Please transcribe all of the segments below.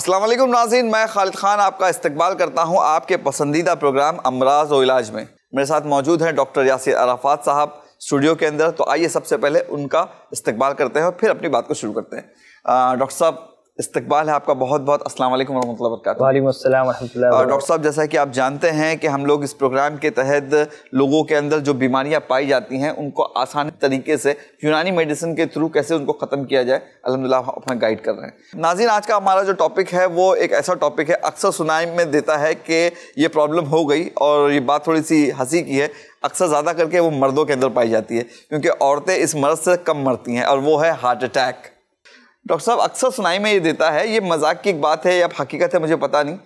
असलम नाजीन मैं खालिद खान आपका इस्तकबाल करता हूँ आपके पसंदीदा प्रोग्राम अमराज और इलाज में मेरे साथ मौजूद हैं डॉक्टर यासिर अराफात साहब स्टूडियो के अंदर तो आइए सबसे पहले उनका इस्तकबाल करते हैं और फिर अपनी बात को शुरू करते हैं डॉक्टर साहब इस्तकबाल है आपका बहुत बहुत अस्सलाम वालेकुम वरहमतुल्लाहि और डॉक्टर साहब जैसा कि आप जानते हैं कि हम लोग इस प्रोग्राम के तहत लोगों के अंदर जो बीमारियां पाई जाती हैं उनको आसान तरीके से यूनानी मेडिसिन के थ्रू कैसे उनको ख़त्म किया जाए अलहमदिल्ला अपना गाइड कर रहे हैं नाजिन आज का हमारा जो टॉपिक है वो एक ऐसा टॉपिक है अक्सर सुनाई में देता है कि ये प्रॉब्लम हो गई और ये बात थोड़ी सी हंसी की है अक्सर ज़्यादा करके वो मर्दों के अंदर पाई जाती है क्योंकि औरतें इस मर्ज से कम मरती हैं और वो है हार्ट अटैक डॉक्टर साहब अक्सर सुनाई में ये देता है ये मजाक की एक बात है या हकीकत है मुझे पता नहीं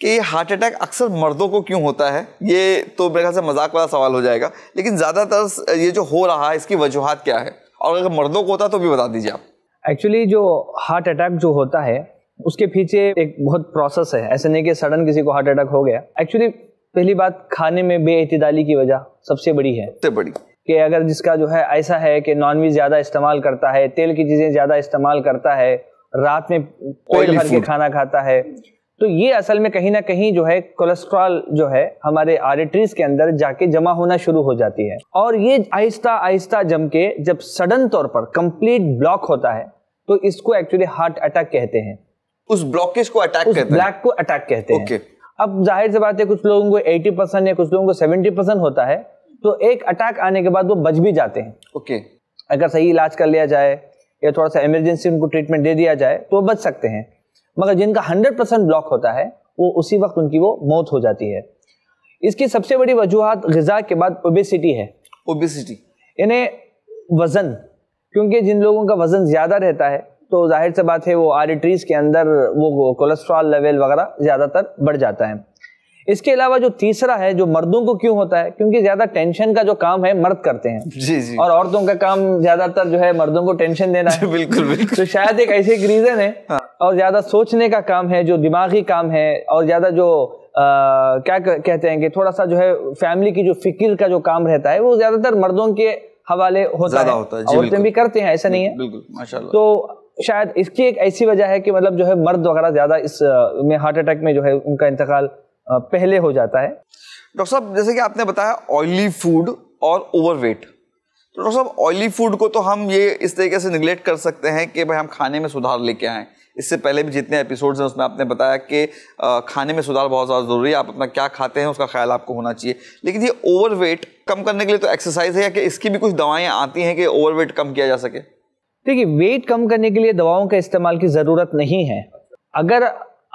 कि ये हार्ट अटैक अक्सर मर्दों को क्यों होता है ये तो मेरे ख्याल से मजाक वाला सवाल हो जाएगा लेकिन ज़्यादातर ये जो हो रहा है इसकी वजूहत क्या है और अगर मर्दों को होता तो भी बता दीजिए आप एक्चुअली जो हार्ट अटैक जो होता है उसके पीछे एक बहुत प्रोसेस है ऐसे नहीं कि सडन किसी को हार्ट अटैक हो गया एक्चुअली पहली बात खाने में बेअतदाली की वजह सबसे बड़ी है सबसे बड़ी कि अगर जिसका जो है ऐसा है कि नॉनवेज ज़्यादा इस्तेमाल करता है तेल की चीज़ें ज़्यादा इस्तेमाल करता है रात में कोई भर के खाना खाता है तो ये असल में कहीं ना कहीं जो है कोलेस्ट्रॉल जो है हमारे आर्टरीज के अंदर जाके जमा होना शुरू हो जाती है और ये आहिस्ता आहिस्ता जम के जब सडन तौर पर कंप्लीट ब्लॉक होता है तो इसको एक्चुअली हार्ट अटैक कहते हैं उस ब्लॉकेज को अटैक कहते हैं ब्लैक को अटैक कहते हैं अब जाहिर सी बात है कुछ लोगों को 80 परसेंट या कुछ लोगों को 70 परसेंट होता है तो एक अटैक आने के बाद वो बच भी जाते हैं ओके okay. अगर सही इलाज कर लिया जाए या थोड़ा सा इमरजेंसी उनको ट्रीटमेंट दे दिया जाए तो वो बच सकते हैं मगर जिनका हंड्रेड परसेंट ब्लॉक होता है वो उसी वक्त उनकी वो मौत हो जाती है इसकी सबसे बड़ी वजूहत गज़ा के बाद ओबेसिटी है ओबेसिटी यानी वज़न क्योंकि जिन लोगों का वज़न ज़्यादा रहता है तो जाहिर सी बात है वो आर्टरीज के अंदर वो कोलेस्ट्रॉल लेवल वगैरह ज़्यादातर बढ़ जाता है इसके अलावा जो तीसरा है जो मर्दों को क्यों होता है क्योंकि ज्यादा टेंशन का जो काम है मर्द करते हैं जी जी और औरतों का काम ज्यादातर जो है मर्दों को टेंशन देना है बिल्कुल बिल्कुल तो शायद एक ऐसे रीजन है हाँ। और ज्यादा सोचने का काम है जो दिमागी काम है और ज्यादा जो आ, क्या कहते हैं कि थोड़ा सा जो है फैमिली की जो फिक्र का जो काम रहता है वो ज्यादातर मर्दों के हवाले होता है, होता है औरतें भी करते हैं ऐसा नहीं है बिल्कुल तो शायद इसकी एक ऐसी वजह है कि मतलब जो है मर्द वगैरह ज्यादा इस में हार्ट अटैक में जो है उनका इंतकाल पहले हो जाता है डॉक्टर साहब जैसे कि आपने बताया ऑयली फूड और ओवरवेट तो डॉक्टर साहब ऑयली फूड को तो हम ये इस तरीके से निगलेक्ट कर सकते हैं कि भाई हम खाने में सुधार लेके आएँ इससे पहले भी जितने एपिसोड्स हैं उसमें आपने बताया कि खाने में सुधार बहुत ज़्यादा ज़रूरी है आप अपना क्या खाते हैं उसका ख्याल आपको होना चाहिए लेकिन ये ओवरवेट कम करने के लिए तो एक्सरसाइज है या कि इसकी भी कुछ दवाएं आती हैं कि ओवरवेट कम किया जा सके देखिए वेट कम करने के लिए दवाओं का इस्तेमाल की ज़रूरत नहीं है अगर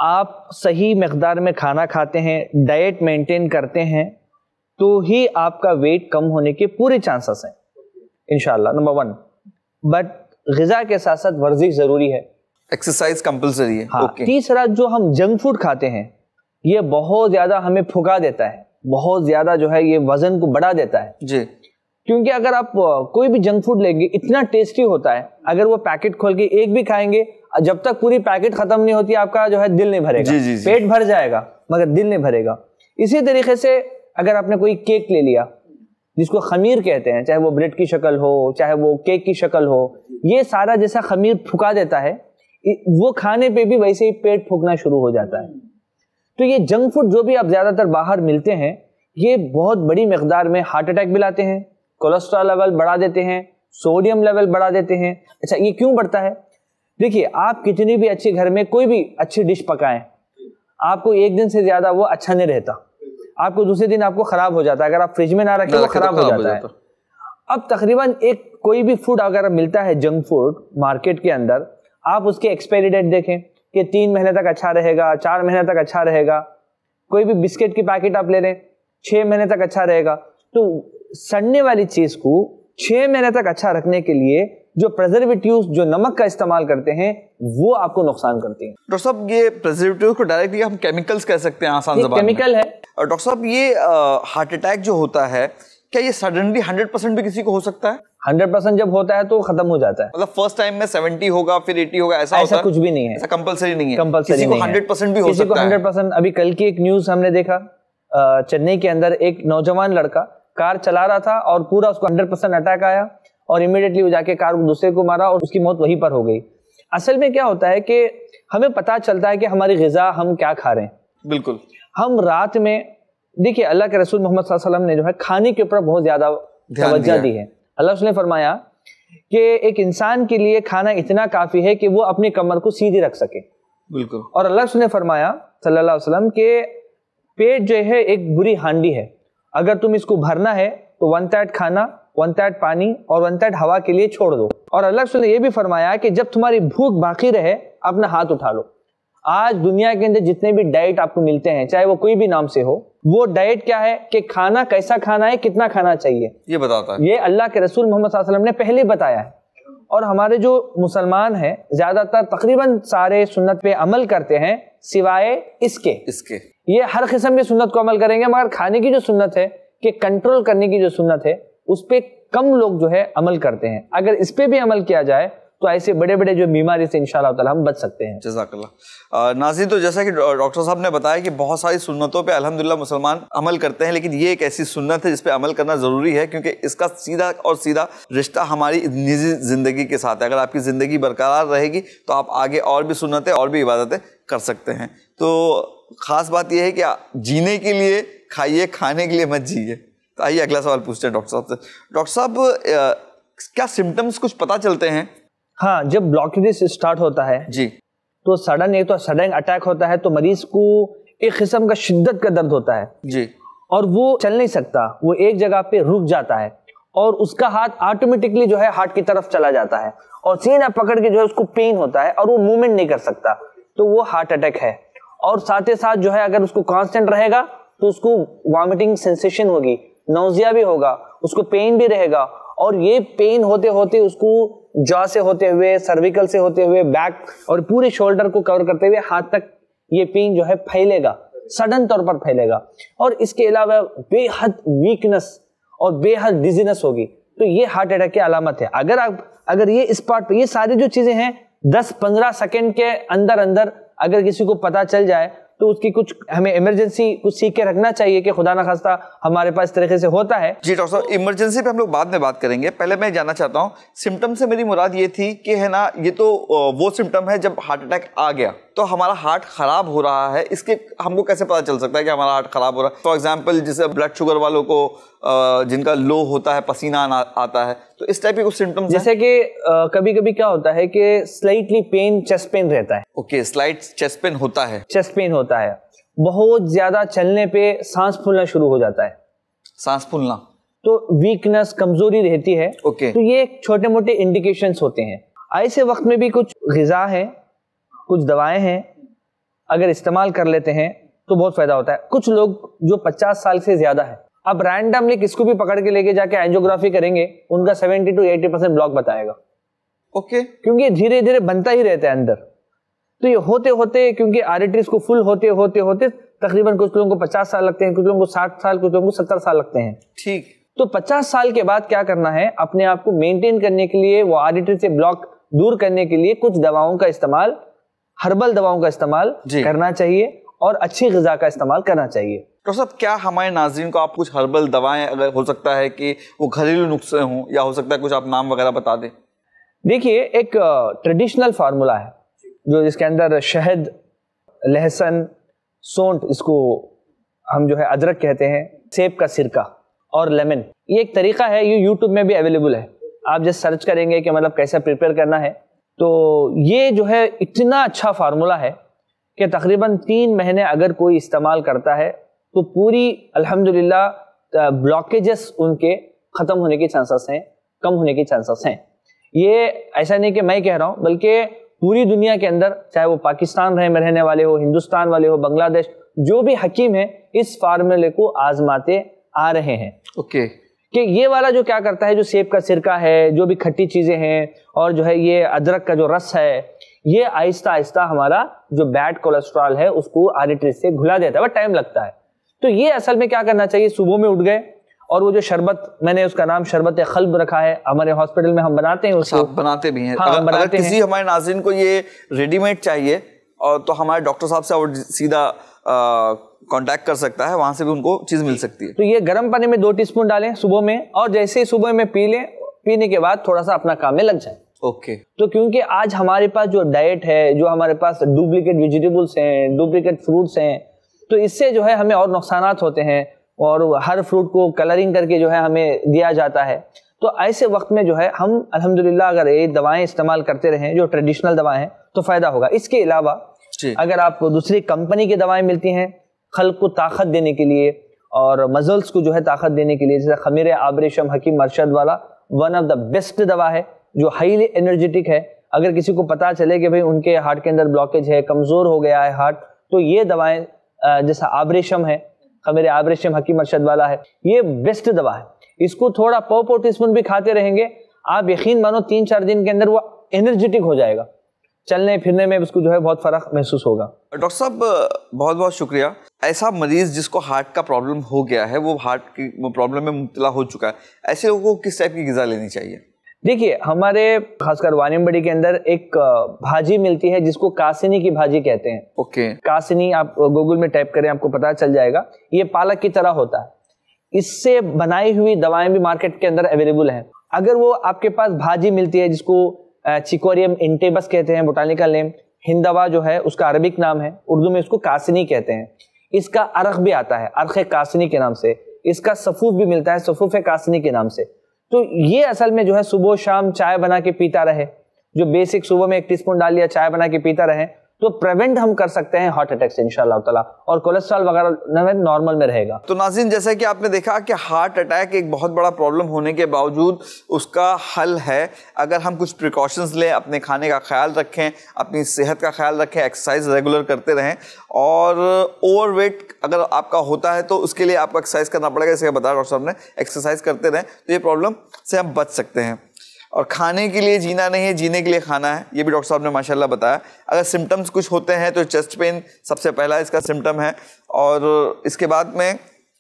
आप सही मकदार में खाना खाते हैं डाइट मेंटेन करते हैं तो ही आपका वेट कम होने के पूरे चांसेस हैं इनशाला नंबर वन बट गज़ा के साथ साथ वर्जिश ज़रूरी है एक्सरसाइज कंपलसरी है हाँ okay. तीसरा जो हम जंक फूड खाते हैं ये बहुत ज़्यादा हमें फुका देता है बहुत ज़्यादा जो है ये वज़न को बढ़ा देता है जी क्योंकि अगर आप कोई भी जंक फूड लेंगे इतना टेस्टी होता है अगर वो पैकेट खोल के एक भी खाएंगे जब तक पूरी पैकेट खत्म नहीं होती आपका जो है दिल नहीं भरेगा जी, जी, जी. पेट भर जाएगा मगर दिल नहीं भरेगा इसी तरीके से अगर आपने कोई केक ले लिया जिसको खमीर कहते हैं चाहे वो ब्रेड की शक्ल हो चाहे वो केक की शक्ल हो ये सारा जैसा खमीर फुका देता है वो खाने पे भी वैसे ही पेट फूकना शुरू हो जाता है तो ये जंक फूड जो भी आप ज़्यादातर बाहर मिलते हैं ये बहुत बड़ी मकदार में हार्ट अटैक भी लाते हैं कोलेस्ट्रॉल लेवल बढ़ा देते हैं सोडियम लेवल बढ़ा देते हैं अच्छा ये क्यों बढ़ता है देखिए आप कितनी भी अच्छे घर में कोई भी अच्छी डिश पकाएं आपको एक दिन से ज्यादा वो अच्छा नहीं रहता आपको दूसरे दिन आपको खराब हो जाता है अगर आप फ्रिज में ना रखें तो खराब हो जाता है अब तकरीबन एक कोई भी फूड अगर मिलता है जंक फूड मार्केट के अंदर आप उसके एक्सपायरी डेट देखें कि तीन महीने तक अच्छा रहेगा चार महीने तक अच्छा रहेगा कोई भी बिस्किट की पैकेट आप ले रहे हैं छः महीने तक अच्छा रहेगा तो सड़ने वाली चीज़ को छः महीने तक अच्छा रखने के लिए जो प्रेजर्वेटिव जो नमक का इस्तेमाल करते हैं वो आपको नुकसान करते हैं डॉक्टर साहब ये प्रेजर्वेटिव को डायरेक्टली हम केमिकल्स कह सकते हैं आसान जबान केमिकल है और डॉक्टर साहब ये हार्ट अटैक जो होता है क्या ये सडनली हंड्रेड परसेंट भी किसी को हो सकता है हंड्रेड परसेंट जब होता है तो खत्म हो जाता है मतलब फर्स्ट टाइम में सेवेंटी होगा फिर एटी होगा ऐसा, ऐसा होता कुछ भी नहीं है ऐसा कंपलसरी नहीं है कंपलसरी को हंड्रेड परसेंट भी हो किसी सकता को हंड्रेड परसेंट अभी कल की एक न्यूज हमने देखा चेन्नई के अंदर एक नौजवान लड़का कार चला रहा था और पूरा उसको हंड्रेड परसेंट अटैक आया और इमिडिएटली वो जाके कार दूसरे को मारा और उसकी मौत वहीं पर हो गई असल में क्या होता है कि हमें पता चलता है कि हमारी गज़ा हम क्या खा रहे हैं बिल्कुल हम रात में देखिए अल्लाह के रसूल मोहम्मद वसल्लम ने जो है खाने के ऊपर बहुत ज़्यादा तोज्जा दी है अल्लाह उसने फरमाया कि एक इंसान के लिए खाना इतना काफ़ी है कि वो अपनी कमर को सीधी रख सके बिल्कुल और अल्लाह उसने फरमाया सल्लल्लाहु अलैहि वसल्लम के पेट जो है एक बुरी हांडी है अगर तुम इसको भरना है तो वन थर्ड खाना वन थर्ड पानी और वन थर्ड हवा के लिए छोड़ दो और अल्लाह रसूल ने यह भी फरमाया कि जब तुम्हारी भूख बाकी रहे अपना हाथ उठा लो आज दुनिया के अंदर जितने भी डाइट आपको मिलते हैं चाहे वो कोई भी नाम से हो वो डाइट क्या है कि खाना कैसा खाना है कितना खाना चाहिए ये बताता है ये अल्लाह के रसूल मोहम्मद वसल्लम ने पहले बताया है और हमारे जो मुसलमान हैं ज्यादातर तकरीबन सारे सुन्नत पे अमल करते हैं सिवाय इसके इसके ये हर किस्म की सुन्नत को अमल करेंगे मगर खाने की जो सुन्नत है के कंट्रोल करने की जो सुन्नत है उस पर कम लोग जो है अमल करते हैं अगर इस पर भी अमल किया जाए तो ऐसे बड़े बड़े जो बीमारी से इनशाला हम बच सकते हैं जजाकल्ला नाजी तो जैसा कि डॉक्टर साहब ने बताया कि बहुत सारी सुन्नतों पे अल्हम्दुलिल्लाह मुसलमान अमल करते हैं लेकिन ये एक ऐसी सुन्नत है जिस पे अमल करना ज़रूरी है क्योंकि इसका सीधा और सीधा रिश्ता हमारी निजी ज़िंदगी के साथ है अगर आपकी ज़िंदगी बरकरार रहेगी तो आप आगे और भी सुनतें और भी इबादतें कर सकते हैं तो खास बात यह है कि जीने के लिए खाइए खाने के लिए मत जीए तो आइए अगला सवाल पूछते हैं डॉक्टर साहब से डॉक्टर साहब क्या सिम्टम्स कुछ पता चलते हैं हाँ जब ब्लॉकेजेस स्टार्ट होता है जी तो सडन एक तो सडन अटैक होता है तो मरीज को एक किस्म का शिद्दत का दर्द होता है जी और वो चल नहीं सकता वो एक जगह पे रुक जाता है और उसका हाथ ऑटोमेटिकली जो है हार्ट की तरफ चला जाता है और सीना पकड़ के जो है उसको पेन होता है और वो मूवमेंट नहीं कर सकता तो वो हार्ट अटैक है और साथ ही साथ जो है अगर उसको कांस्टेंट रहेगा तो उसको वॉमिटिंग सेंसेशन होगी नोजिया भी होगा उसको पेन भी रहेगा और ये पेन होते होते उसको जॉ से होते हुए सर्विकल से होते हुए बैक और पूरे शोल्डर को कवर करते हुए हाथ तक ये पेन जो है फैलेगा सडन तौर पर फैलेगा और इसके अलावा बेहद वीकनेस और बेहद डिजीनेस होगी तो ये हार्ट अटैक की अलामत है अगर आप अगर ये इस पार्ट पर ये सारी जो चीज़ें हैं दस पंद्रह सेकेंड के अंदर अंदर अगर किसी को पता चल जाए तो उसकी कुछ हमें इमरजेंसी कुछ सीख के रखना चाहिए कि खुदा ना खास्ता हमारे पास तरीके से होता है जी डॉक्टर साहब इमरजेंसी पे हम लोग बाद में बात करेंगे पहले मैं जानना चाहता हूँ सिम्टम से मेरी मुराद ये थी कि है ना ये तो वो सिम्टम है जब हार्ट अटैक आ गया तो हमारा हार्ट ख़राब हो रहा है इसके हमको कैसे पता चल सकता है कि हमारा हार्ट ख़राब हो रहा है फॉर एग्जाम्पल जैसे ब्लड शुगर वालों को जिनका लो होता है पसीना आता है तो इस टाइप के कुछ सिम्टम जैसे कि कभी कभी क्या होता है कि स्लाइटली पेन चेस्ट पेन रहता है ओके स्लाइट चेस्ट पेन होता है चेस्ट पेन होता है बहुत ज़्यादा चलने पे सांस फूलना शुरू हो जाता है सांस फूलना तो वीकनेस कमजोरी रहती है ओके okay. तो ये छोटे मोटे इंडिकेशंस होते हैं ऐसे वक्त में भी कुछ गजा है कुछ दवाएं हैं अगर इस्तेमाल कर लेते हैं तो बहुत फायदा होता है कुछ लोग जो 50 साल से ज्यादा है अब रैंडमली किसको भी पकड़ के लेके जाके एंजियोग्राफी करेंगे उनका 70 टू 80 परसेंट ब्लॉक बताएगा ओके okay. क्योंकि धीरे धीरे बनता ही रहता है अंदर तो ये होते होते क्योंकि आर्टरीज को फुल होते होते होते तकरीबन कुछ लोगों को पचास साल लगते हैं कुछ लोगों को साठ साल कुछ लोगों को सत्तर साल लगते हैं ठीक तो पचास साल के बाद क्या करना है अपने आप को मेंटेन करने के लिए वो आर्टरी से ब्लॉक दूर करने के लिए कुछ दवाओं का इस्तेमाल हर्बल दवाओं का इस्तेमाल करना चाहिए और अच्छी गजा का इस्तेमाल करना चाहिए तो सब क्या हमारे नाजरन को आप कुछ हर्बल दवाएं अगर हो सकता है कि वो घरेलू नुस्खे हों या हो सकता है कुछ आप नाम वगैरह बता दें देखिए एक ट्रेडिशनल फार्मूला है जो जिसके अंदर शहद लहसन सोंठ इसको हम जो है अदरक कहते हैं सेब का सिरका और लेमन ये एक तरीका है ये यूट्यूब में भी अवेलेबल है आप जैसे सर्च करेंगे कि मतलब कैसे प्रिपेयर करना है तो ये जो है इतना अच्छा फार्मूला है कि तकरीबन तीन महीने अगर कोई इस्तेमाल करता है तो पूरी अल्हम्दुलिल्लाह ब्लॉकेजेस उनके ख़त्म होने के चांसेस हैं कम होने के चांसेस हैं ये ऐसा नहीं कि मैं कह रहा हूँ बल्कि पूरी दुनिया के अंदर चाहे वो पाकिस्तान रहे में रहने वाले हो हिंदुस्तान वाले हो बांग्लादेश जो भी हकीम है इस फार्मूले को आजमाते आ रहे हैं ओके okay. कि ये वाला जो क्या करता है जो सेब का सिरका है जो भी खट्टी चीज़ें हैं और जो है ये अदरक का जो रस है ये आहिस्ता आहिस्ता हमारा जो बैड कोलेस्ट्रॉल है उसको आरिट्रिस से घुला देता है बट टाइम लगता है तो ये असल में क्या करना चाहिए सुबह में उठ गए और वो जो शरबत मैंने उसका नाम शरबत खल्ब रखा है हमारे हॉस्पिटल में हम बनाते हैं उसको बनाते भी हैं हाँ, अगर, बनाते अगर किसी हमारे नाजिन को ये रेडीमेड चाहिए और तो हमारे डॉक्टर साहब से और सीधा कांटेक्ट कर सकता है वहां से भी उनको चीज़ मिल सकती है तो ये गर्म पानी में दो टीस्पून डालें सुबह में और जैसे ही सुबह में पी लें पीने के बाद थोड़ा सा अपना काम में लग जाए ओके okay. तो क्योंकि आज हमारे पास जो डाइट है जो हमारे पास डुप्लीकेट वेजिटेबल्स हैं डुप्लीकेट फ्रूट्स हैं तो इससे जो है हमें और नुकसान होते हैं और हर फ्रूट को कलरिंग करके जो है हमें दिया जाता है तो ऐसे वक्त में जो है हम अल्हम्दुलिल्लाह अगर ये दवाएं इस्तेमाल करते रहें जो ट्रेडिशनल दवाएं हैं तो फ़ायदा होगा इसके अलावा अगर आपको दूसरी कंपनी की दवाएं मिलती हैं खल को ताकत देने के लिए और मजल्स को जो है ताकत देने के लिए जैसे खमीर आबरेशम हकीम मरशद वाला वन ऑफ द बेस्ट दवा है जो हाईली एनर्जेटिक है अगर किसी को पता चले कि भाई उनके हार्ट के अंदर ब्लॉकेज है कमज़ोर हो गया है हार्ट तो ये दवाएं जैसा आबरेशम है खमीर आबरेशम हकीम अरशद वाला है ये बेस्ट दवा है इसको थोड़ा पाव स्पून भी खाते रहेंगे आप यकीन मानो तीन चार दिन के अंदर वो एनर्जेटिक हो जाएगा चलने फिरने में उसको जो है बहुत फ़र्क महसूस होगा डॉक्टर साहब बहुत बहुत शुक्रिया ऐसा मरीज़ जिसको हार्ट का प्रॉब्लम हो गया है वो हार्ट की प्रॉब्लम में मुबला हो चुका है ऐसे लोगों को किस टाइप की गज़ा लेनी चाहिए देखिए हमारे खासकर वानियम बड़ी के अंदर एक भाजी मिलती है जिसको कासिनी की भाजी कहते हैं ओके okay. कासिनी आप गूगल में टाइप करें आपको पता चल जाएगा ये पालक की तरह होता है इससे बनाई हुई दवाएं भी मार्केट के अंदर अवेलेबल हैं अगर वो आपके पास भाजी मिलती है जिसको चिकोरियम इंटेबस कहते हैं बोटानिकल नेम हिंदवा जो है उसका अरबिक नाम है उर्दू में इसको कासनी कहते हैं इसका अरख भी आता है अरख कासनी के नाम से इसका सफूफ भी मिलता है सफूफ कासनी के नाम से तो ये असल में जो है सुबह शाम चाय बना के पीता रहे जो बेसिक सुबह में एक स्पून डाल लिया चाय बना के पीता रहे तो प्रिवेंट हम कर सकते हैं हार्ट अटैक से इनशाला तला और कोलेस्ट्रॉल वगैरह नॉर्मल में रहेगा तो नाजिन जैसा कि आपने देखा कि हार्ट अटैक एक बहुत बड़ा प्रॉब्लम होने के बावजूद उसका हल है अगर हम कुछ प्रिकॉशंस लें अपने खाने का ख्याल रखें अपनी सेहत का ख्याल रखें एक्सरसाइज रेगुलर करते रहें और ओवर वेट अगर आपका होता है तो उसके लिए आपको एक्सरसाइज करना पड़ेगा जैसे बताया डॉक्टर साहब ने एक्सरसाइज करते रहें तो ये प्रॉब्लम से हम बच सकते हैं और खाने के लिए जीना नहीं है जीने के लिए खाना है ये भी डॉक्टर साहब ने माशाल्लाह बताया अगर सिम्टम्स कुछ होते हैं तो चेस्ट पेन सबसे पहला इसका सिम्टम है और इसके बाद में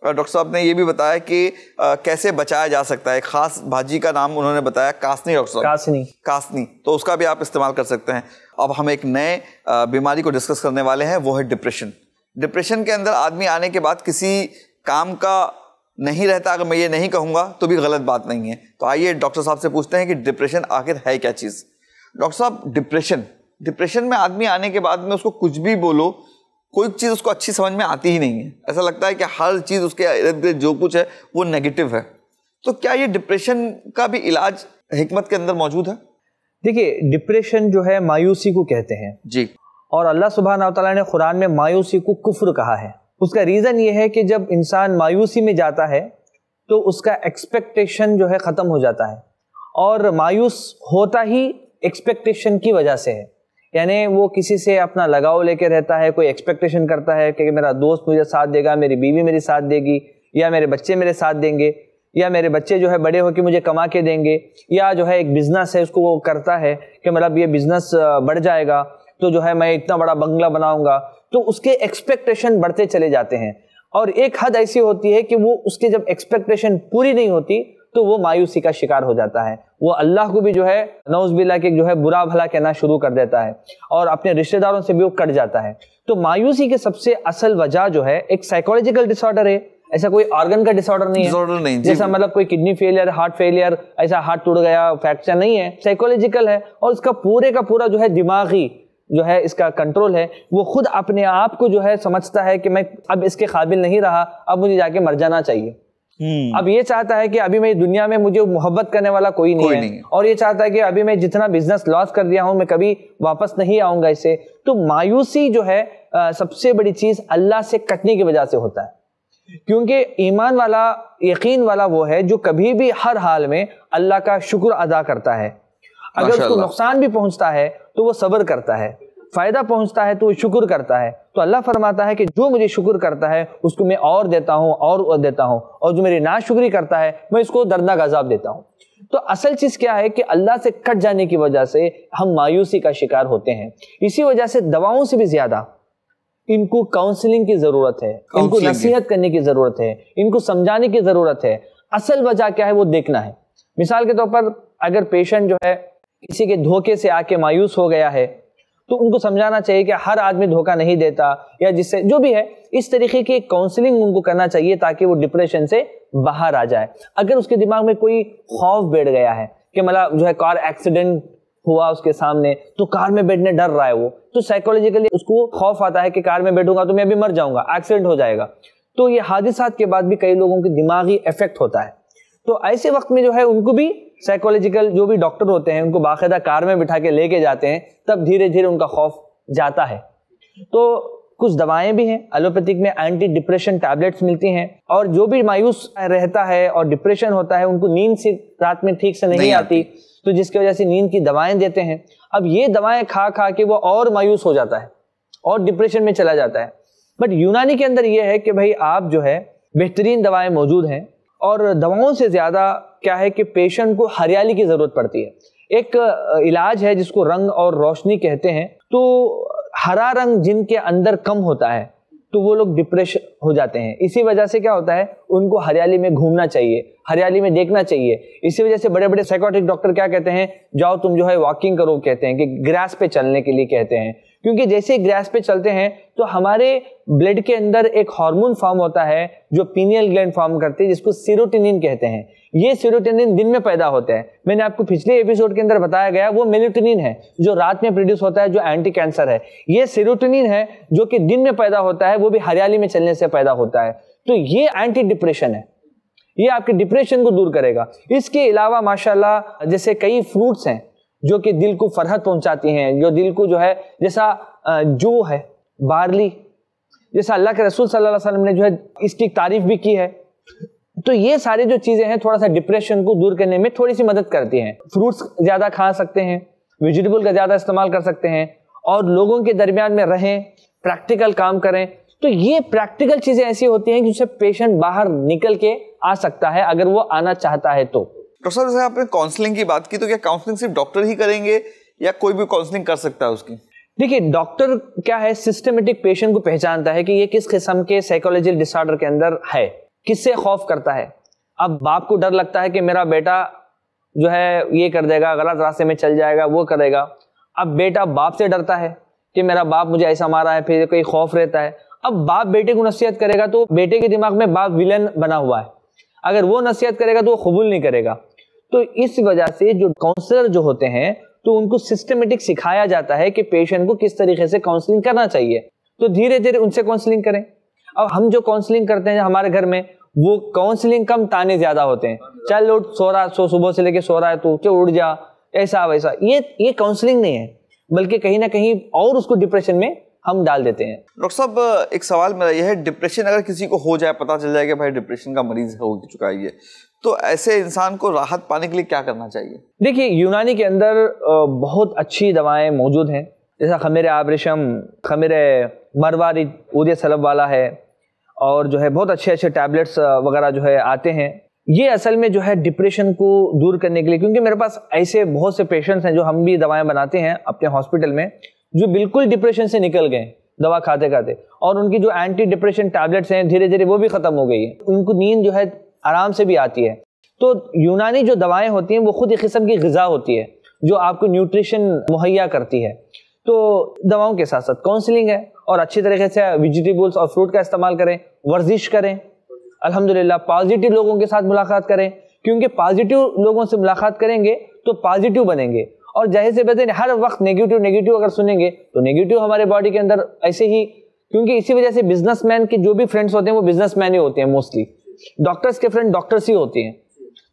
डॉक्टर साहब ने ये भी बताया कि आ, कैसे बचाया जा सकता है खास भाजी का नाम उन्होंने बताया कासनी डॉक्टर साहब कासनी कासनी तो उसका भी आप इस्तेमाल कर सकते हैं अब हम एक नए बीमारी को डिस्कस करने वाले हैं वो है डिप्रेशन डिप्रेशन के अंदर आदमी आने के बाद किसी काम का नहीं रहता अगर मैं ये नहीं कहूँगा तो भी गलत बात नहीं है तो आइए डॉक्टर साहब से पूछते हैं कि डिप्रेशन आखिर है क्या चीज़ डॉक्टर साहब डिप्रेशन डिप्रेशन में आदमी आने के बाद में उसको कुछ भी बोलो कोई चीज़ उसको अच्छी समझ में आती ही नहीं है ऐसा लगता है कि हर चीज़ उसके इर्द गिर्द जो कुछ है वो नेगेटिव है तो क्या ये डिप्रेशन का भी इलाज हमत के अंदर मौजूद है देखिए डिप्रेशन जो है मायूसी को कहते हैं जी और अल्लाह सुबहाना तला ने कुरान में मायूसी को कुफ्र कहा है उसका रीज़न ये है कि जब इंसान मायूसी में जाता है तो उसका एक्सपेक्टेशन जो है ख़त्म हो जाता है और मायूस होता ही एक्सपेक्टेशन की वजह से है यानी वो किसी से अपना लगाव लेके रहता है कोई एक्सपेक्टेशन करता है कि मेरा दोस्त मुझे साथ देगा मेरी बीवी मेरी साथ देगी या मेरे बच्चे मेरे साथ देंगे या मेरे बच्चे जो है बड़े होकर मुझे कमा के देंगे या जो है एक बिज़नेस है उसको वो करता है कि मतलब ये बिज़नेस बढ़ जाएगा तो जो है मैं इतना बड़ा बंगला बनाऊंगा तो उसके एक्सपेक्टेशन बढ़ते चले जाते हैं और एक हद ऐसी होती है कि वो उसके जब एक्सपेक्टेशन पूरी नहीं होती तो वो मायूसी का शिकार हो जाता है वो अल्लाह को भी जो है नौज बिल्ला के जो है बुरा भला कहना शुरू कर देता है और अपने रिश्तेदारों से भी वो कट जाता है तो मायूसी के सबसे असल वजह जो है एक साइकोलॉजिकल डिसऑर्डर है ऐसा कोई ऑर्गन का डिसऑर्डर नहीं है नहीं, जैसा मतलब कोई किडनी फेलियर हार्ट फेलियर ऐसा हार्ट टूट गया फ्रैक्चर नहीं है साइकोलॉजिकल है और उसका पूरे का पूरा जो है दिमागी जो है इसका कंट्रोल है वो खुद अपने आप को जो है समझता है कि मैं अब इसके काबिल नहीं रहा अब मुझे जाके मर जाना चाहिए हम्म। अब ये चाहता है कि अभी मैं दुनिया में मुझे मोहब्बत करने वाला कोई नहीं कोई है नहीं। और ये चाहता है कि अभी मैं जितना बिजनेस लॉस कर दिया हूं मैं कभी वापस नहीं आऊंगा इसे तो मायूसी जो है आ, सबसे बड़ी चीज अल्लाह से कटने की वजह से होता है क्योंकि ईमान वाला यकीन वाला वो है जो कभी भी हर हाल में अल्लाह का शुक्र अदा करता है अगर उसको नुकसान भी पहुंचता है तो वो सब्र करता है फ़ायदा पहुंचता है तो वो शुक्र करता है तो अल्लाह फरमाता है कि जो मुझे शुक्र करता है उसको मैं और देता हूँ और देता हूँ और जो मेरी नाशुक्री करता है मैं इसको दर्दनाक अजाब देता हूँ तो असल चीज़ क्या है कि अल्लाह से कट जाने की वजह से हम मायूसी का शिकार होते हैं इसी वजह से दवाओं से भी ज़्यादा इनको काउंसलिंग की ज़रूरत है इनको नसीहत करने की ज़रूरत है इनको समझाने की ज़रूरत है असल वजह क्या है वो देखना है मिसाल के तौर पर अगर पेशेंट जो है किसी के धोखे से आके मायूस हो गया है तो उनको समझाना चाहिए कि हर आदमी धोखा नहीं देता या जिससे जो भी है इस तरीके की काउंसलिंग उनको करना चाहिए ताकि वो डिप्रेशन से बाहर आ जाए अगर उसके दिमाग में कोई खौफ बैठ गया है कि मतलब जो है कार एक्सीडेंट हुआ उसके सामने तो कार में बैठने डर रहा है वो तो साइकोलॉजिकली उसको खौफ आता है कि कार में बैठूंगा तो मैं अभी मर जाऊंगा एक्सीडेंट हो जाएगा तो ये हादिसात के बाद भी कई लोगों के दिमागी इफेक्ट होता है तो ऐसे वक्त में जो है उनको भी साइकोलॉजिकल जो भी डॉक्टर होते हैं उनको बाकायदा कार में बिठा के लेके जाते हैं तब धीरे धीरे उनका खौफ जाता है तो कुछ दवाएं भी हैं एलोपैथिक में एंटी डिप्रेशन टैबलेट्स मिलती हैं और जो भी मायूस रहता है और डिप्रेशन होता है उनको नींद से रात में ठीक से नहीं, नहीं आती तो जिसकी वजह से नींद की दवाएं देते हैं अब ये दवाएं खा खा के वो और मायूस हो जाता है और डिप्रेशन में चला जाता है बट यूनानी के अंदर ये है कि भाई आप जो है बेहतरीन दवाएं मौजूद हैं और दवाओं से ज़्यादा क्या है कि पेशेंट को हरियाली की ज़रूरत पड़ती है एक इलाज है जिसको रंग और रोशनी कहते हैं तो हरा रंग जिनके अंदर कम होता है तो वो लोग डिप्रेश हो जाते हैं इसी वजह से क्या होता है उनको हरियाली में घूमना चाहिए हरियाली में देखना चाहिए इसी वजह से बड़े बड़े साइकोटिक डॉक्टर क्या कहते हैं जाओ तुम जो है वॉकिंग करो कहते हैं कि ग्रास पे चलने के लिए कहते हैं क्योंकि जैसे ही ग्रास पे चलते हैं तो हमारे ब्लड के अंदर एक हार्मोन फॉर्म होता है जो पीनियल ग्लैंड फॉर्म करते हैं जिसको सीरोटिनिन कहते हैं ये सीरोटिनिन दिन में पैदा होता है मैंने आपको पिछले एपिसोड के अंदर बताया गया वो मेलेटोनिन है जो रात में प्रोड्यूस होता है जो एंटी कैंसर है ये सीरोटिनिन है जो कि दिन में पैदा होता है वो भी हरियाली में चलने से पैदा होता है तो ये एंटी डिप्रेशन है ये आपके डिप्रेशन को दूर करेगा इसके अलावा माशाल्लाह जैसे कई फ्रूट्स हैं जो कि दिल को फरहत पहुंचाती हैं जो दिल को जो है जैसा जो है बारली जैसा अल्लाह के रसूल सल्लल्लाहु अलैहि वसल्लम ने जो है इसकी तारीफ भी की है तो ये सारी जो चीज़ें हैं थोड़ा सा डिप्रेशन को दूर करने में थोड़ी सी मदद करती हैं फ्रूट्स ज़्यादा खा सकते हैं वेजिटेबल का ज़्यादा इस्तेमाल कर सकते हैं और लोगों के दरमियान में रहें प्रैक्टिकल काम करें तो ये प्रैक्टिकल चीज़ें ऐसी होती हैं जिससे पेशेंट बाहर निकल के आ सकता है अगर वो आना चाहता है तो डॉक्टर साहब जैसे आपने काउंसलिंग की बात की तो क्या काउंसलिंग सिर्फ डॉक्टर ही करेंगे या कोई भी काउंसलिंग कर सकता है उसकी देखिए डॉक्टर क्या है सिस्टमेटिक पेशेंट को पहचानता है कि ये किस किस्म के साइकोलॉजिकल डिसऑर्डर के अंदर है किससे खौफ करता है अब बाप को डर लगता है कि मेरा बेटा जो है ये कर देगा गलत रास्ते में चल जाएगा वो करेगा अब बेटा बाप से डरता है कि मेरा बाप मुझे ऐसा मारा है फिर कोई खौफ रहता है अब बाप बेटे को नसीहत करेगा तो बेटे के दिमाग में बाप विलन बना हुआ है अगर वो नसीहत करेगा तो वो कबूल नहीं करेगा तो इस वजह से जो काउंसलर जो होते हैं तो उनको सिस्टमेटिक सिखाया जाता है कि पेशेंट को किस तरीके से काउंसलिंग करना चाहिए तो धीरे धीरे उनसे काउंसलिंग करें अब हम जो काउंसलिंग करते हैं हमारे घर में वो काउंसलिंग कम ताने ज्यादा होते हैं चल उठ सो रहा सो सुबह से लेके सो रहा है तू क्यों उठ जा ऐसा वैसा ये ये काउंसलिंग नहीं है बल्कि कहीं ना कहीं और उसको डिप्रेशन में हम डाल देते हैं डॉक्टर साहब एक सवाल मेरा यह है डिप्रेशन अगर किसी को हो जाए पता चल जाए कि भाई डिप्रेशन का मरीज हो चुका है ये तो ऐसे इंसान को राहत पाने के लिए क्या करना चाहिए देखिए यूनानी के अंदर बहुत अच्छी दवाएं मौजूद हैं जैसा खमीर आबरेशम खमीर मरवारी उदय सलब वाला है और जो है बहुत अच्छे अच्छे टैबलेट्स वगैरह जो है आते हैं ये असल में जो है डिप्रेशन को दूर करने के लिए क्योंकि मेरे पास ऐसे बहुत से पेशेंट्स हैं जो हम भी दवाएं बनाते हैं अपने हॉस्पिटल में जो बिल्कुल डिप्रेशन से निकल गए दवा खाते खाते और उनकी जो एंटी डिप्रेशन टैबलेट्स हैं धीरे धीरे वो भी खत्म हो गई है उनको नींद जो है आराम से भी आती है तो यूनानी जो दवाएं होती हैं वो खुद एक किस्म की गज़ा होती है जो आपको न्यूट्रिशन मुहैया करती है तो दवाओं के साथ साथ काउंसलिंग है और अच्छी तरीके से वेजिटेबल्स और फ्रूट का इस्तेमाल करें वर्जिश करें अल्हम्दुलिल्लाह पॉजिटिव लोगों के साथ मुलाकात करें क्योंकि पॉजिटिव लोगों से मुलाकात करेंगे तो पॉजिटिव बनेंगे और जाहिर से बेहतर हर वक्त नेगेटिव नेगेटिव अगर सुनेंगे तो नेगेटिव हमारे बॉडी के अंदर ऐसे ही क्योंकि इसी वजह से बिजनेसमैन के जो भी फ्रेंड्स होते हैं वो बिजनेसमैन ही होते हैं मोस्टली डॉक्टर्स के फ्रेंड डॉक्टर्स ही होते हैं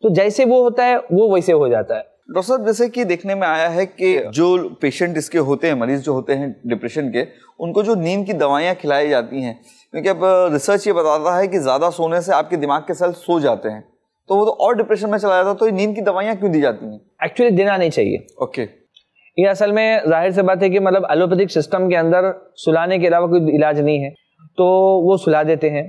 तो जैसे वो होता है वो वैसे हो जाता है डॉक्टर साहब जैसे कि देखने में आया है कि जो पेशेंट इसके होते हैं मरीज जो होते हैं डिप्रेशन के उनको जो नींद की दवाइयाँ खिलाई जाती हैं क्योंकि अब रिसर्च ये बताता है कि ज़्यादा सोने से आपके दिमाग के सेल्स सो जाते हैं तो वो तो और डिप्रेशन में चला जाता तो नींद की दवाइयाँ क्यों दी जाती हैं एक्चुअली देना नहीं चाहिए ओके okay. ये असल में जाहिर से बात है कि मतलब एलोपैथिक सिस्टम के अंदर सुलाने के अलावा कोई इलाज नहीं है तो वो सुला देते हैं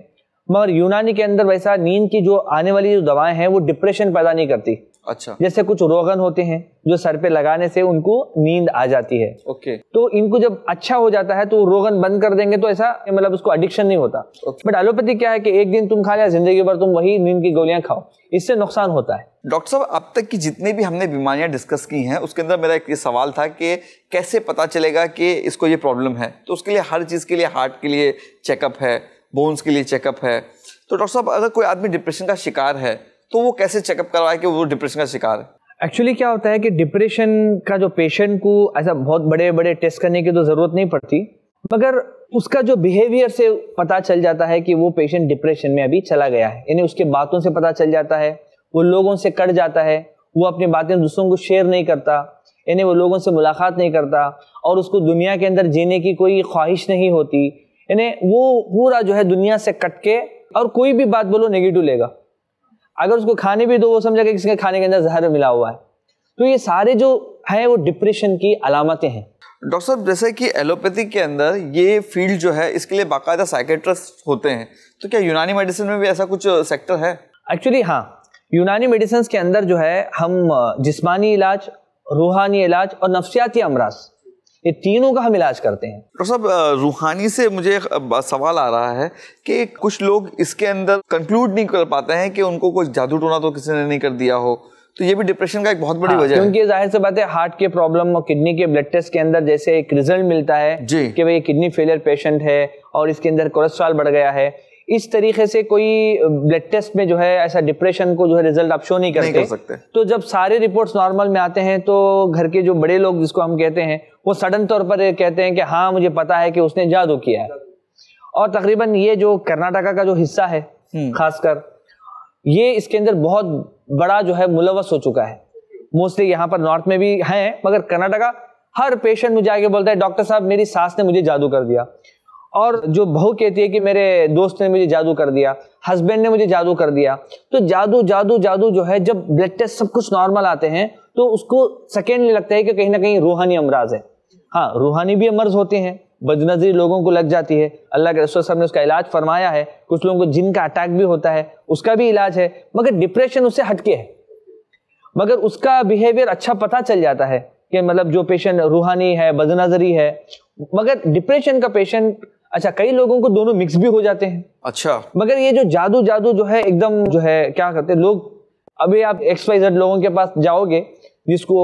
मगर यूनानी के अंदर वैसा नींद की जो आने वाली जो दवाएं हैं वो डिप्रेशन पैदा नहीं करती अच्छा जैसे कुछ रोगन होते हैं जो सर पे लगाने से उनको नींद आ जाती है ओके तो इनको जब अच्छा हो जाता है तो रोगन बंद कर देंगे तो ऐसा मतलब उसको एडिक्शन नहीं होता बट एलोपैथी क्या है कि एक दिन तुम खा लिया जिंदगी भर तुम वही नींद की गोलियां खाओ इससे नुकसान होता है डॉक्टर साहब अब तक की जितनी भी हमने बीमारियां डिस्कस की हैं उसके अंदर मेरा एक ये सवाल था कि कैसे पता चलेगा कि इसको ये प्रॉब्लम है तो उसके लिए हर चीज़ के लिए हार्ट के लिए चेकअप है बोन्स के लिए चेकअप है तो डॉक्टर साहब अगर कोई आदमी डिप्रेशन का शिकार है तो वो कैसे चेकअप करवाए कि वो डिप्रेशन का शिकार है एक्चुअली क्या होता है कि डिप्रेशन का जो पेशेंट को ऐसा बहुत बड़े बड़े टेस्ट करने की तो ज़रूरत नहीं पड़ती मगर उसका जो बिहेवियर से पता चल जाता है कि वो पेशेंट डिप्रेशन में अभी चला गया है यानी उसके बातों से पता चल जाता है वो लोगों से कट जाता है वो अपनी बातें दूसरों को शेयर नहीं करता यानी वो लोगों से मुलाकात नहीं करता और उसको दुनिया के अंदर जीने की कोई ख्वाहिश नहीं होती यानी वो पूरा जो है दुनिया से कट के और कोई भी बात बोलो नेगेटिव लेगा अगर उसको खाने भी दो वो समझेगा किसी के खाने के अंदर जहर मिला हुआ है तो ये सारे जो है वो डिप्रेशन की अलामतें हैं डॉक्टर साहब जैसे कि एलोपैथी के अंदर ये फील्ड जो है इसके लिए बाकायदा साइकेट्रिस्ट होते हैं तो क्या यूनानी मेडिसिन में भी ऐसा कुछ सेक्टर है एक्चुअली हाँ यूनानी मेडिसिन के अंदर जो है हम जिस्मानी इलाज रूहानी इलाज और नफसियाती अमराज ये तीनों का हम इलाज करते हैं डॉक्टर साहब रूहानी से मुझे सवाल आ रहा है कि कुछ लोग इसके अंदर कंक्लूड नहीं कर पाते हैं कि उनको कोई जादू टोना तो किसी ने नहीं कर दिया हो तो ये भी डिप्रेशन का एक बहुत बड़ी हाँ, वजह है क्योंकि जाहिर से बात है हार्ट के प्रॉब्लम और किडनी के ब्लड टेस्ट के अंदर जैसे एक रिजल्ट मिलता है कि भाई किडनी फेलियर पेशेंट है और इसके अंदर कोलेस्ट्रॉल बढ़ गया है इस तरीके से कोई ब्लड टेस्ट में जो है ऐसा डिप्रेशन को जो है रिजल्ट आप शो नहीं करते नहीं कर सकते तो जब सारे रिपोर्ट्स नॉर्मल में आते हैं तो घर के जो बड़े लोग जिसको हम कहते हैं वो सडन तौर पर कहते हैं कि हाँ मुझे पता है कि उसने जादू किया है और तकरीबन ये जो कर्नाटका का जो हिस्सा है हम्म। खासकर ये इसके अंदर बहुत बड़ा जो है मुलवस हो चुका है मोस्टली यहाँ पर नॉर्थ में भी है मगर कर्नाटका हर पेशेंट मुझे आगे बोलता है डॉक्टर साहब मेरी सास ने मुझे जादू कर दिया और जो बहू कहती है कि मेरे दोस्त ने मुझे जादू कर दिया हस्बैंड ने मुझे जादू कर दिया तो जादू जादू जादू जो है जब ब्लड टेस्ट सब कुछ नॉर्मल आते हैं तो उसको सेकेंड लगता है कि कहीं ना कहीं रूहानी अमराज है हाँ रूहानी भी मर्ज होते हैं बदनजरी लोगों को लग जाती है अल्लाह के रसूल साहब ने उसका इलाज फरमाया है कुछ लोगों को जिन का अटैक भी होता है उसका भी इलाज है मगर डिप्रेशन उससे हटके है मगर उसका बिहेवियर अच्छा पता चल जाता है कि मतलब जो पेशेंट रूहानी है बदनजरी है मगर डिप्रेशन का पेशेंट अच्छा कई लोगों को दोनों मिक्स भी हो जाते हैं अच्छा मगर ये जो जादू जादू जो है एकदम जो है क्या करते हैं लोग अभी आप एक्सपाइज लोगों के पास जाओगे जिसको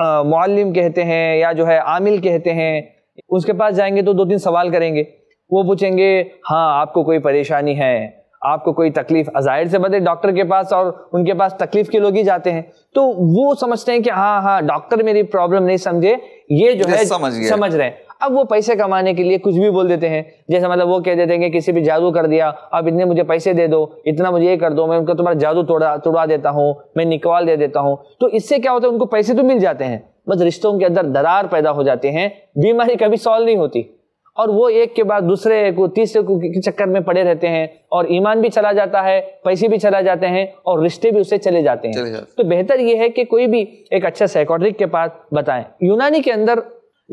मालम कहते हैं या जो है आमिल कहते हैं उसके पास जाएंगे तो दो तीन सवाल करेंगे वो पूछेंगे हाँ आपको कोई परेशानी है आपको कोई तकलीफ अजाहिर से बदले डॉक्टर के पास और उनके पास तकलीफ के लोग ही जाते हैं तो वो समझते हैं कि हाँ हाँ डॉक्टर मेरी प्रॉब्लम नहीं समझे ये जो है समझ, समझ रहे हैं अब वो पैसे कमाने के लिए कुछ भी बोल देते हैं जैसे मतलब वो कह देते हैं कि किसी भी जादू कर दिया अब इतने मुझे पैसे दे दो इतना मुझे ये कर दो मैं उनको तुम्हारा जादू तोड़ा तोड़वा देता हूँ मैं निकवाल दे देता हूँ तो इससे क्या होता है उनको पैसे तो मिल जाते हैं बस रिश्तों के अंदर दरार पैदा हो जाते हैं बीमारी कभी सॉल्व नहीं होती और वो एक के बाद दूसरे को तीसरे को के चक्कर में पड़े रहते हैं और ईमान भी चला जाता है पैसे भी चला जाते हैं और रिश्ते भी उससे चले जाते हैं चले जाते। तो बेहतर ये है कि कोई भी एक अच्छा साइकोट्रिक के पास बताएं यूनानी के अंदर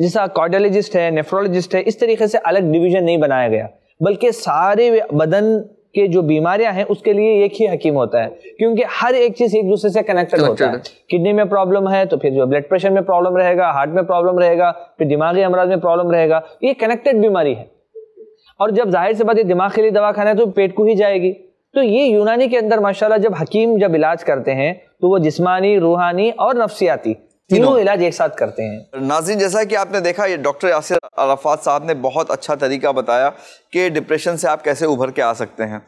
जैसा कार्डियोलॉजिस्ट है नेफ्रोलॉजिस्ट है इस तरीके से अलग डिवीजन नहीं बनाया गया बल्कि सारे बदन के जो बीमारियां हैं उसके लिए एक ही हकीम होता है क्योंकि हर एक चीज एक दूसरे से कनेक्टेड होता है किडनी में प्रॉब्लम है तो फिर जो ब्लड प्रेशर में प्रॉब्लम रहेगा हार्ट में प्रॉब्लम रहेगा फिर दिमागी अमराज में प्रॉब्लम रहेगा ये कनेक्टेड बीमारी है और जब जाहिर से बात है दिमाग के लिए दवा खाना है तो पेट को ही जाएगी तो ये यूनानी के अंदर माशाल्लाह जब हकीम जब इलाज करते हैं तो वो जिस्मानी रूहानी और नफसियाती तीनों इलाज एक साथ करते हैं नाजिन जैसा कि आपने देखा ये डॉक्टर यासिर अराफात साहब ने बहुत अच्छा तरीका बताया कि डिप्रेशन से आप कैसे उभर के आ सकते हैं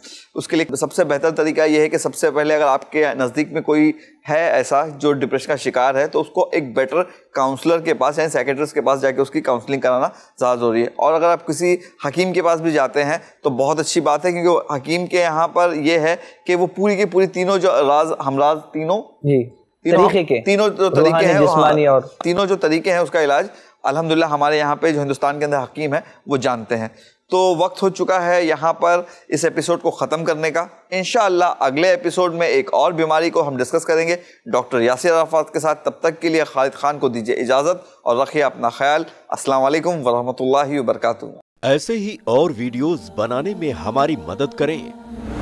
उसके लिए सबसे बेहतर तरीका ये है कि सबसे पहले अगर आपके नज़दीक में कोई है ऐसा जो डिप्रेशन का शिकार है तो उसको एक बेटर काउंसलर के पास यानी सेक्रेटरीज के पास जाके उसकी काउंसलिंग कराना ज़्यादा ज़रूरी है और अगर आप किसी हकीम के पास भी जाते हैं तो बहुत अच्छी बात है क्योंकि हकीम के यहाँ पर यह है कि वो पूरी की पूरी तीनों जो राज हमराज तीनों जी तरीके के तीनों जो तरीके हैं और तीनों जो तरीके हैं उसका इलाज अल्हम्दुलिल्लाह हमारे यहाँ पे जो हिंदुस्तान के अंदर हकीम है वो जानते हैं तो वक्त हो चुका है यहाँ पर इस एपिसोड को ख़त्म करने का इन अगले एपिसोड में एक और बीमारी को हम डिस्कस करेंगे डॉक्टर यासिर अराफात के साथ तब तक के लिए खालिद खान को दीजिए इजाज़त और रखिए अपना ख्याल असलकम वरहमल वर्का ऐसे ही और वीडियोज़ बनाने में हमारी मदद करें